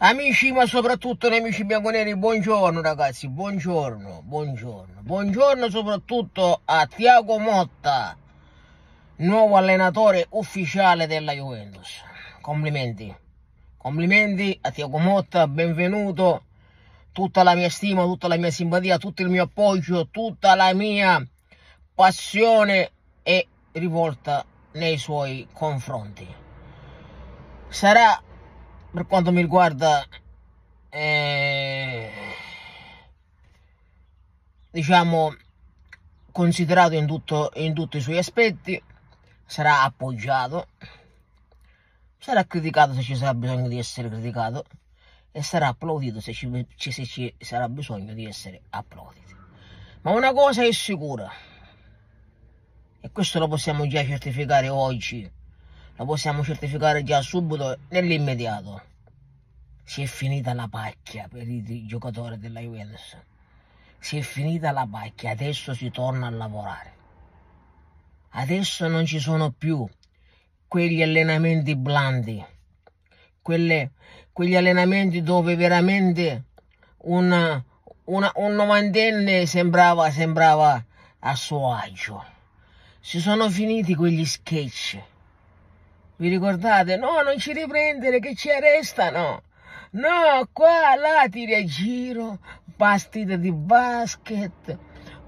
Amici ma soprattutto nemici bianconeri, buongiorno ragazzi, buongiorno, buongiorno, buongiorno soprattutto a Tiago Motta, nuovo allenatore ufficiale della Juventus. Complimenti, complimenti a Tiago Motta, benvenuto, tutta la mia stima, tutta la mia simpatia, tutto il mio appoggio, tutta la mia passione è rivolta nei suoi confronti. Sarà per quanto mi riguarda è, eh, diciamo considerato in, tutto, in tutti i suoi aspetti sarà appoggiato sarà criticato se ci sarà bisogno di essere criticato e sarà applaudito se ci, se ci sarà bisogno di essere applaudito ma una cosa è sicura e questo lo possiamo già certificare oggi la possiamo certificare già subito nell'immediato. Si è finita la pacchia per i giocatori della Juventus. Si è finita la pacchia, adesso si torna a lavorare. Adesso non ci sono più quegli allenamenti blandi, quelle, quegli allenamenti dove veramente una, una, un novantenne sembrava, sembrava a suo agio. Si sono finiti quegli sketch vi ricordate? No, non ci riprendere che ci arrestano. No, qua, là, tiri a giro, pastite di basket,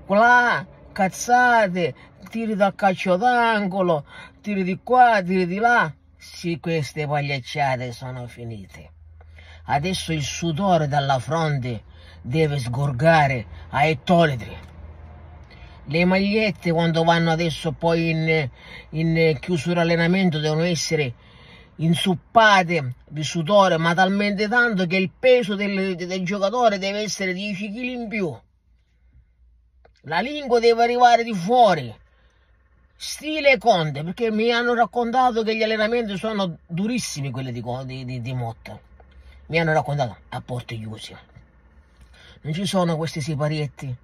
qua, cazzate, tiri dal calcio d'angolo, tiri di qua, tiri di là. Sì, queste pagliacciate sono finite. Adesso il sudore dalla fronte deve sgorgare ai toletri le magliette quando vanno adesso poi in, in chiusura allenamento devono essere insuppate di sudore ma talmente tanto che il peso del, del giocatore deve essere 10 kg in più la lingua deve arrivare di fuori stile Conte perché mi hanno raccontato che gli allenamenti sono durissimi quelli di, di, di, di Motta mi hanno raccontato a porte chiuse non ci sono questi siparietti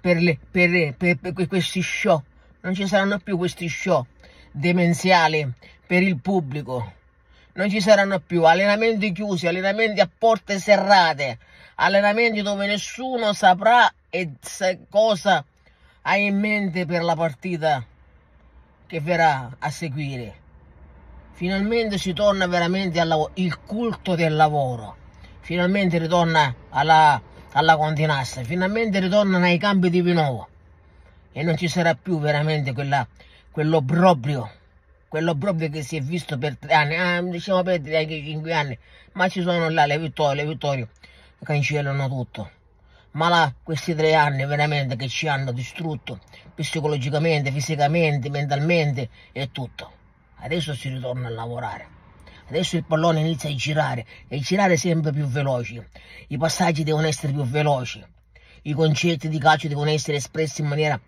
per, le, per, per, per questi show, non ci saranno più questi show demenziali per il pubblico, non ci saranno più allenamenti chiusi, allenamenti a porte serrate, allenamenti dove nessuno saprà cosa hai in mente per la partita che verrà a seguire. Finalmente si torna veramente al culto del lavoro, finalmente ritorna alla alla Continassa, finalmente ritornano ai campi di Pinovo e non ci sarà più veramente quella, quello proprio che si è visto per tre anni, ah, diciamo per tre anni, cinque anni, ma ci sono là le vittorie, le vittorie cancellano tutto. Ma là questi tre anni veramente che ci hanno distrutto psicologicamente, fisicamente, mentalmente e tutto. Adesso si ritorna a lavorare. Adesso il pallone inizia a girare e girare sempre più veloce. I passaggi devono essere più veloci. I concetti di calcio devono essere espressi in maniera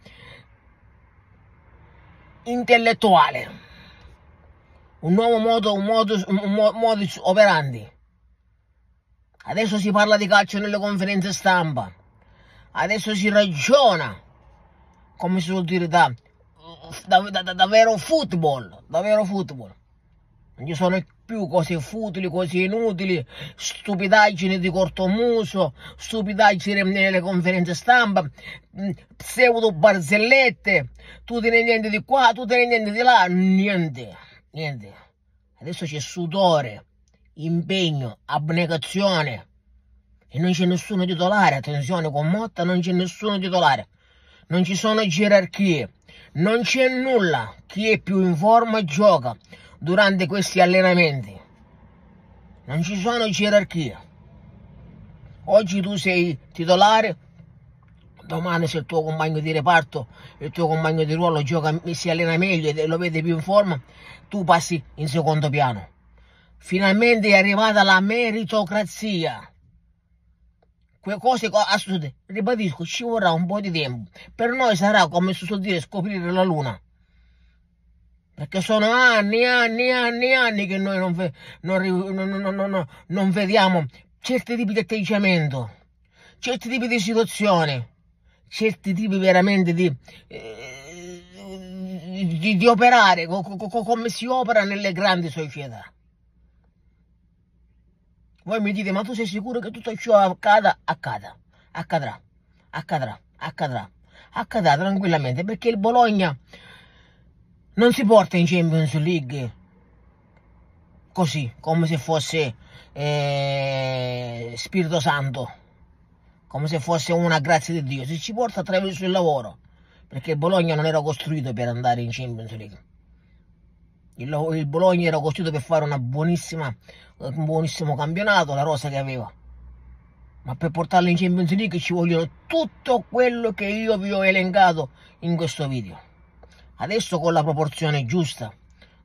intellettuale. Un nuovo modo, un modus, un modus operandi. Adesso si parla di calcio nelle conferenze stampa. Adesso si ragiona, come si vuol dire, da, da, da, da vero football. Da vero football ci sono più cose futili, cose inutili, stupidaggini di cortomuso, stupidaggini nelle conferenze stampa, mm, pseudo barzellette, tu te ne niente di qua, tu te ne niente di là, niente, niente. Adesso c'è sudore, impegno, abnegazione e non c'è nessuno titolare, attenzione con Motta non c'è nessuno titolare, non ci sono gerarchie, non c'è nulla, chi è più in forma gioca, durante questi allenamenti. Non ci sono gerarchie. Oggi tu sei titolare, domani se il tuo compagno di reparto, il tuo compagno di ruolo gioca, si allena meglio e lo vede più in forma, tu passi in secondo piano. Finalmente è arrivata la meritocrazia. Quelle cose assurde, ribadisco, ci vorrà un po' di tempo. Per noi sarà, come si suol dire, scoprire la luna. Perché sono anni, anni, anni, anni che noi non, ve non, non, non vediamo certi tipi di atteggiamento, certi tipi di situazioni, certi tipi veramente di... Eh, di, di, operare co, co, co, come si opera nelle grandi società. Voi mi dite, ma tu sei sicuro che tutto ciò accada? Accada, accadrà, accadrà, accadrà, accadrà tranquillamente, perché il Bologna non si porta in Champions League così, come se fosse eh, Spirito Santo, come se fosse una grazia di Dio, si ci porta attraverso il lavoro, perché il Bologna non era costruito per andare in Champions League. Il, il Bologna era costruito per fare un buonissimo campionato, la rosa che aveva. Ma per portarlo in Champions League ci vogliono tutto quello che io vi ho elencato in questo video. Adesso con la proporzione giusta,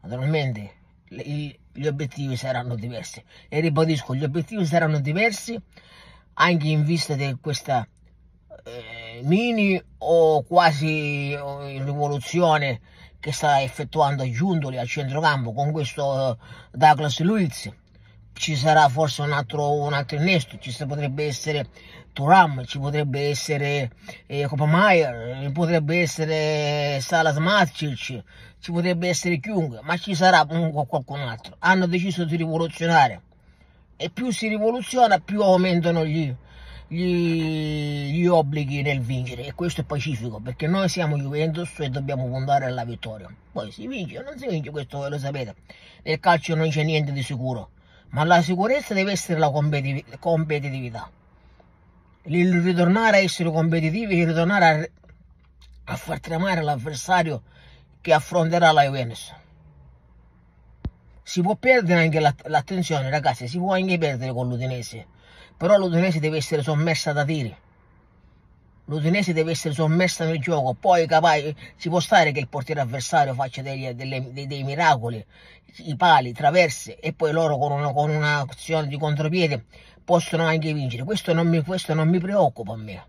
naturalmente gli obiettivi saranno diversi. E ribadisco, gli obiettivi saranno diversi anche in vista di questa eh, mini o quasi rivoluzione che sta effettuando Giuntoli al centrocampo con questo eh, Douglas Luiz ci sarà forse un altro, un altro innesto, ci potrebbe essere Turam, ci potrebbe essere eh, Copameyer, potrebbe essere Salas Macic, ci potrebbe essere chiunque, ma ci sarà comunque qualcun altro. Hanno deciso di rivoluzionare e più si rivoluziona più aumentano gli, gli, gli obblighi nel vincere e questo è pacifico perché noi siamo Juventus e dobbiamo puntare alla vittoria. Poi si vince o non si vince, questo lo sapete, nel calcio non c'è niente di sicuro ma la sicurezza deve essere la competitiv competitività. Il ritornare a essere competitivi, il ritornare a, a far tremare l'avversario che affronterà la Juventus. Si può perdere anche l'attenzione, ragazzi, si può anche perdere con l'Udinese, però l'Udinese deve essere sommersa da tiri l'Udinese deve essere sommessa nel gioco, poi capai, ci può stare che il portiere avversario faccia dei, delle, dei, dei miracoli, i pali, traverse e poi loro con, una, con un'azione di contropiede possono anche vincere, questo non, mi, questo non mi preoccupa a me.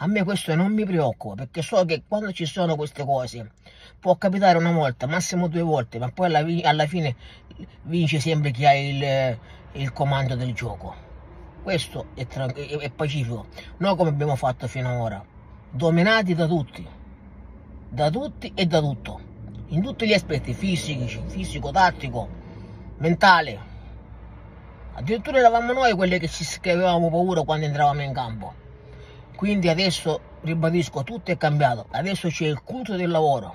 A me questo non mi preoccupa perché so che quando ci sono queste cose può capitare una volta, massimo due volte, ma poi alla, alla fine vince sempre chi ha il, il comando del gioco questo è, è pacifico, noi come abbiamo fatto finora dominati da tutti, da tutti e da tutto, in tutti gli aspetti fisici, fisico, tattico, mentale. Addirittura eravamo noi quelli che, ci, che avevamo paura quando entravamo in campo. Quindi adesso, ribadisco, tutto è cambiato. Adesso c'è il culto del lavoro.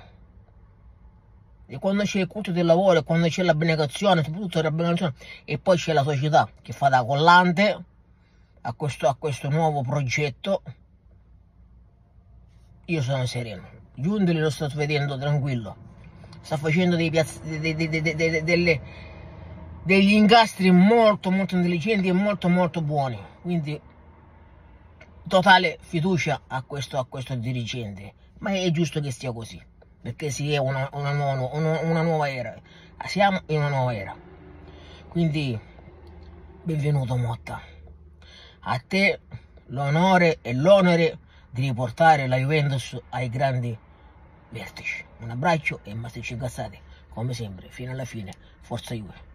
E quando c'è il culto del lavoro, quando c'è la l'abnegazione, soprattutto l'abnegazione, e poi c'è la società che fa da collante a questo, a questo nuovo progetto, io sono sereno. Giundoli lo sto vedendo tranquillo, sta facendo dei piazz- de, de, de, delle, degli ingastri molto molto intelligenti e molto molto buoni. Quindi totale fiducia a questo, a questo dirigente. Ma è giusto che sia così, perché si è una, una, nuova, una, una nuova era. Siamo in una nuova era. Quindi benvenuto Motta a te l'onore e l'onere di riportare la Juventus ai grandi vertici. Un abbraccio e mastici incazzati, come sempre, fino alla fine, forza Juve.